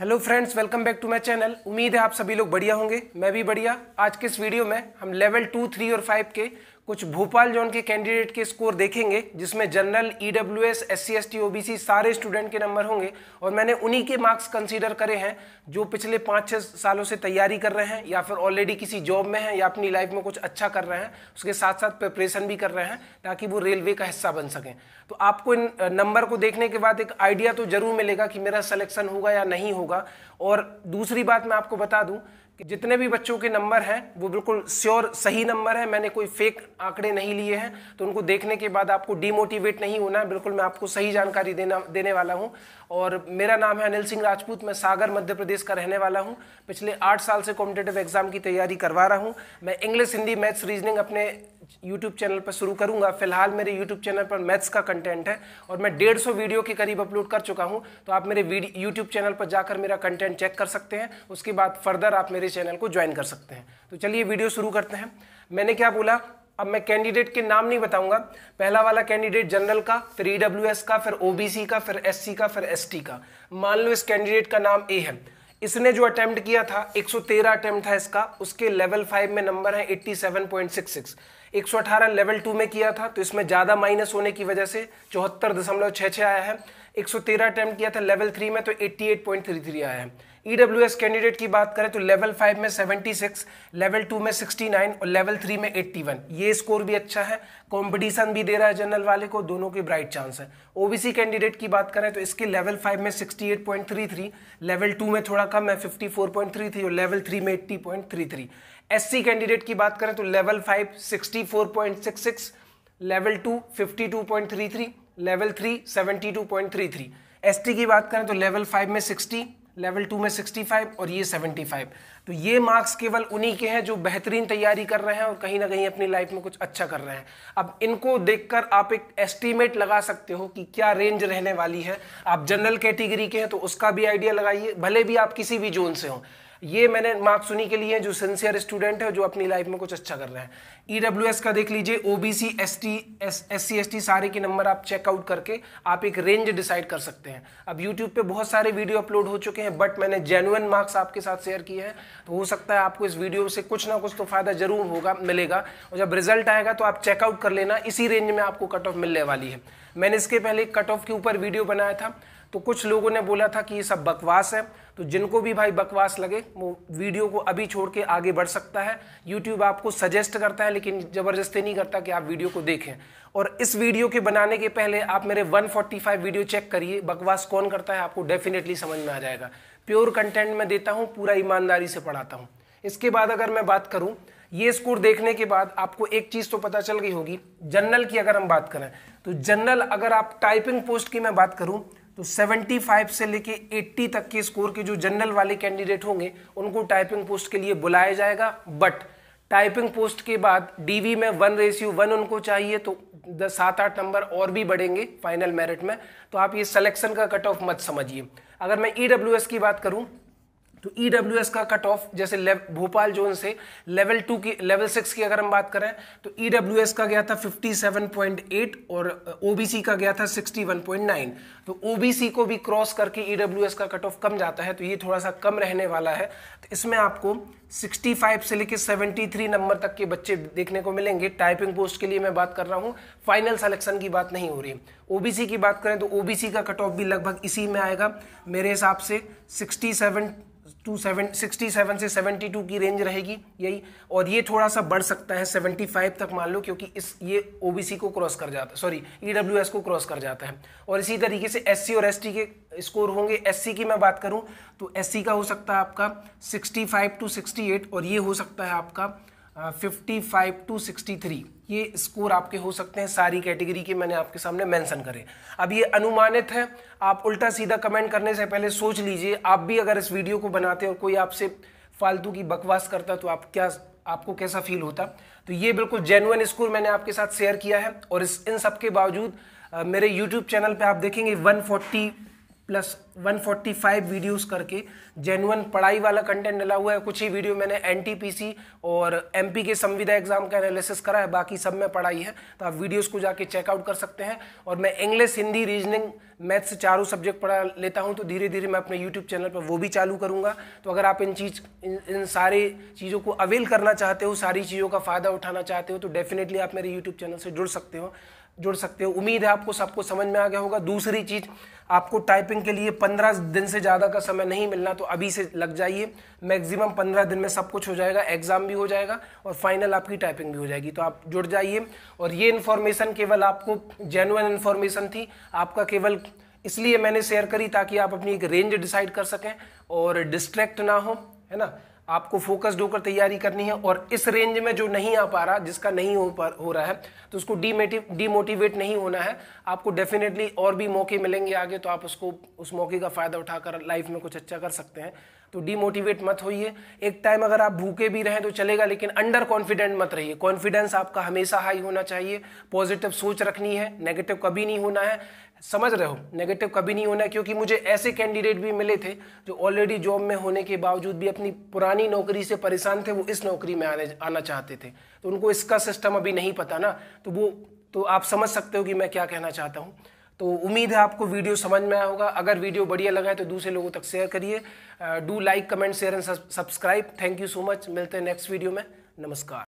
hello friends welcome back to my channel उम्मीद है आप सभी लोग बढ़िया होंगे मैं भी बढ़िया आज के इस वीडियो में हम लेवल टू थ्री और फाइव के कुछ भोपाल जोन के कैंडिडेट के स्कोर देखेंगे जिसमें general E W S S C S T O B C सारे स्टूडेंट के नंबर होंगे और मैंने उन्हीं के मार्क्स कंसीडर करे हैं जो पिछले पाँच छः सालों से तैयारी कर रहे हैं या फिर ऑलरेडी किसी जॉब में हैं या अपनी लाइफ में कुछ अच्छा कर रहे हैं उसके साथ साथ प्रिपरेशन भी कर रहे हैं ताकि वो रेलवे का हिस्सा बन सकें तो आपको इन नंबर को देखने के बाद एक आइडिया तो ज़रूर मिलेगा कि मेरा सलेक्शन होगा या नहीं होगा और दूसरी बात मैं आपको बता दूँ जितने भी बच्चों के नंबर हैं वो बिल्कुल श्योर सही नंबर है मैंने कोई फेक आंकड़े नहीं लिए हैं तो उनको देखने के बाद आपको डीमोटिवेट नहीं होना है बिल्कुल मैं आपको सही जानकारी देना देने वाला हूँ और मेरा नाम है अनिल सिंह राजपूत मैं सागर मध्य प्रदेश का रहने वाला हूँ पिछले आठ साल से कॉम्पिटेटिव एग्जाम की तैयारी करवा रहा हूँ मैं इंग्लिश हिंदी मैथ्स रीजनिंग अपने यूट्यूब चैनल पर शुरू करूंगा फिलहाल मेरे यूट्यूब चैनल पर मैथ्स का कंटेंट है और मैं डेढ़ सौ वीडियो के करीब अपलोड कर चुका हूँ तो आप मेरे यूट्यूब चैनल पर जाकर मेरा कंटेंट चेक कर सकते हैं उसके बाद फर्दर आप मेरे मेरे चैनल को ज्वाइन कर सकते हैं तो चलिए वीडियो शुरू करते हैं मैंने क्या बोला अब मैं कैंडिडेट के नाम नहीं बताऊंगा पहला वाला कैंडिडेट जनरल का फिर ई e का फिर ओ का फिर एस का फिर एस का मान लो इस कैंडिडेट का नाम ए है इसने जो अटैम्प्ट किया था 113 सौ था इसका उसके लेवल फाइव में नंबर है 87.66 118 लेवल टू में किया था तो इसमें ज़्यादा माइनस होने की वजह से चौहत्तर दशमलव छह छह आया है 113 अटेम्प्ट किया था लेवल थ्री में तो 88.33 आया है ईडब्ल्यूएस e कैंडिडेट की बात करें तो लेवल फाइव में 76, लेवल टू में 69 और लेवल थ्री में 81 ये स्कोर भी अच्छा है कंपटीशन भी दे रहा है जनरल वाले को दोनों के ब्राइट चांस है ओबीसी कैंडिडेट की बात करें तो इसके लेवल फाइव में 68.33, लेवल टू में थोड़ा कम है 54.33 और लेवल थ्री में 80.33 एससी कैंडिडेट की बात करें तो level five sixty 64.66 level two 52.33 level three 72.33 ST की बात करें तो लेवल फाइव में 60 लेवल टू में 65 और ये 75 तो ये मार्क्स केवल उन्हीं के हैं जो बेहतरीन तैयारी कर रहे हैं और कहीं ना कहीं अपनी लाइफ में कुछ अच्छा कर रहे हैं अब इनको देखकर आप एक एस्टीमेट लगा सकते हो कि क्या रेंज रहने वाली है आप जनरल कैटेगरी के हैं तो उसका भी आइडिया लगाइए भले भी आप किसी भी जोन से हों ये मैंने मार्क्स सुनी के लिए जो सिंसियर स्टूडेंट है जो अपनी लाइफ में कुछ अच्छा कर रहे हैं ई e का देख लीजिए O B C S T S S C S T सारे के नंबर आप चेकआउट करके आप एक रेंज डिसाइड कर सकते हैं अब यूट्यूब पे बहुत सारे वीडियो अपलोड हो चुके हैं बट मैंने जेनुअन मार्क्स आपके साथ शेयर किए हैं तो हो सकता है आपको इस वीडियो से कुछ ना कुछ तो फायदा जरूर होगा मिलेगा और जब रिजल्ट आएगा तो आप चेकआउट कर लेना इसी रेंज में आपको कट ऑफ मिलने वाली है मैंने इसके पहले कट ऑफ के ऊपर वीडियो बनाया था तो कुछ लोगों ने बोला था कि ये सब बकवास है तो जिनको भी भाई बकवास लगे वो वीडियो को अभी छोड़ के आगे बढ़ सकता है यूट्यूब आपको सजेस्ट करता है लेकिन ज़बरदस्ती नहीं करता कि आप वीडियो को देखें और इस वीडियो के बनाने के पहले आप मेरे 145 वीडियो चेक करिए बकवास कौन करता है आपको डेफिनेटली समझ में आ जाएगा प्योर कंटेंट मैं देता हूँ पूरा ईमानदारी से पढ़ाता हूँ इसके बाद अगर मैं बात करूँ ये स्कोर देखने के बाद आपको एक चीज़ तो पता चल गई होगी जनरल की अगर हम बात करें तो जनरल अगर आप टाइपिंग पोस्ट की मैं बात करूँ तो 75 से लेके 80 तक के स्कोर के जो जनरल वाले कैंडिडेट होंगे उनको टाइपिंग पोस्ट के लिए बुलाया जाएगा बट टाइपिंग पोस्ट के बाद डीवी में वन रेशियो वन उनको चाहिए तो दस सात आठ नंबर और भी बढ़ेंगे फाइनल मेरिट में तो आप ये सिलेक्शन का कट ऑफ मत समझिए अगर मैं ई e की बात करूं तो ई e का कट ऑफ जैसे भोपाल जोन से लेवल टू की लेवल सिक्स की अगर हम बात करें तो ई e का गया था 57.8 और ओबीसी का गया था 61.9 तो ओबीसी को भी क्रॉस करके ई e का कट ऑफ कम जाता है तो ये थोड़ा सा कम रहने वाला है तो इसमें आपको 65 से लेकर 73 नंबर तक के बच्चे देखने को मिलेंगे टाइपिंग पोस्ट के लिए मैं बात कर रहा हूँ फाइनल सेलेक्शन की बात नहीं हो रही ओबीसी की बात करें तो ओबीसी का कट ऑफ भी लगभग इसी में आएगा मेरे हिसाब से sixty two seven sixty seven से सेवेंटी टू की रेंज रहेगी यही और ये थोड़ा सा बढ़ सकता है सेवेंटी फाइव तक मान लो क्योंकि इस ये ओ बी सी को क्रॉस कर जाता है सॉरी ई डब्ल्यू एस को क्रॉस कर जाता है और इसी तरीके से एस सी और एस टी के स्कोर होंगे एस सी की मैं बात करूँ तो एस सी का हो सकता है आपका sixty five to sixty eight और ये हो सकता है आपका fifty five to sixty three ये स्कोर आपके हो सकते हैं सारी कैटेगरी के मैंने आपके सामने मेंशन करे अब ये अनुमानित है आप उल्टा सीधा कमेंट करने से पहले सोच लीजिए आप भी अगर इस वीडियो को बनाते और कोई आपसे फालतू की बकवास करता तो आप क्या आपको कैसा फील होता तो ये बिल्कुल जेनुअन स्कोर मैंने आपके साथ शेयर किया है और इस इन सब के बावजूद मेरे यूट्यूब चैनल पर आप देखेंगे वन प्लस 145 वीडियोस करके जेनुअन पढ़ाई वाला कंटेंट डला हुआ है कुछ ही वीडियो मैंने एनटीपीसी और एमपी के संविदा एग्जाम का एनालिसिस करा है बाकी सब में पढ़ाई है तो आप वीडियोस को जाके चेकआउट कर सकते हैं और मैं इंग्लिश हिंदी रीजनिंग मैथ्स चारों सब्जेक्ट पढ़ा लेता हूँ तो धीरे धीरे मैं अपने यूट्यूब चैनल पर वो भी चालू करूँगा तो अगर आप इन चीज़ इन, इन सारे चीज़ों को अवेल करना चाहते हो सारी चीज़ों का फ़ायदा उठाना चाहते हो तो डेफिनेटली आप मेरे यूट्यूब चैनल से जुड़ सकते हो जुड़ सकते हो उम्मीद है आपको सबको समझ में आ गया होगा दूसरी चीज़ आपको टाइपिंग के लिए पंद्रह दिन से ज़्यादा का समय नहीं मिलना तो अभी से लग जाइए मैक्सिमम पंद्रह दिन में सब कुछ हो जाएगा एग्ज़ाम भी हो जाएगा और फाइनल आपकी टाइपिंग भी हो जाएगी तो आप जुड़ जाइए और ये इन्फॉर्मेशन केवल आपको जेनुअन इन्फॉर्मेशन थी आपका केवल इसलिए मैंने शेयर करी ताकि आप अपनी एक रेंज डिसाइड कर सकें और डिस्ट्रैक्ट ना हो है ना आपको फोकस होकर तैयारी करनी है और इस रेंज में जो नहीं आ पा रहा जिसका नहीं हो पा हो रहा है तो उसको डीमोटिवेट नहीं होना है आपको डेफिनेटली और भी मौके मिलेंगे आगे तो आप उसको उस मौके का फ़ायदा उठाकर लाइफ में कुछ अच्छा कर सकते हैं तो डीमोटिवेट मत होइए एक टाइम अगर आप भूखे भी रहें तो चलेगा लेकिन अंडर कॉन्फिडेंट मत रहिए कॉन्फिडेंस आपका हमेशा हाई होना चाहिए पॉजिटिव सोच रखनी है नेगेटिव कभी नहीं होना है समझ रहे हो नेगेटिव कभी नहीं होना क्योंकि मुझे ऐसे कैंडिडेट भी मिले थे जो ऑलरेडी जॉब में होने के बावजूद भी अपनी पुरानी नौकरी से परेशान थे वो इस नौकरी में आने आना चाहते थे तो उनको इसका सिस्टम अभी नहीं पता ना तो वो तो आप समझ सकते हो कि मैं क्या कहना चाहता हूँ तो उम्मीद है आपको वीडियो समझ में आया होगा अगर वीडियो बढ़िया लगा है तो दूसरे लोगों तक शेयर करिए do like comment share and subscribe thank you so much मिलते हैं नेक्स्ट वीडियो में नमस्कार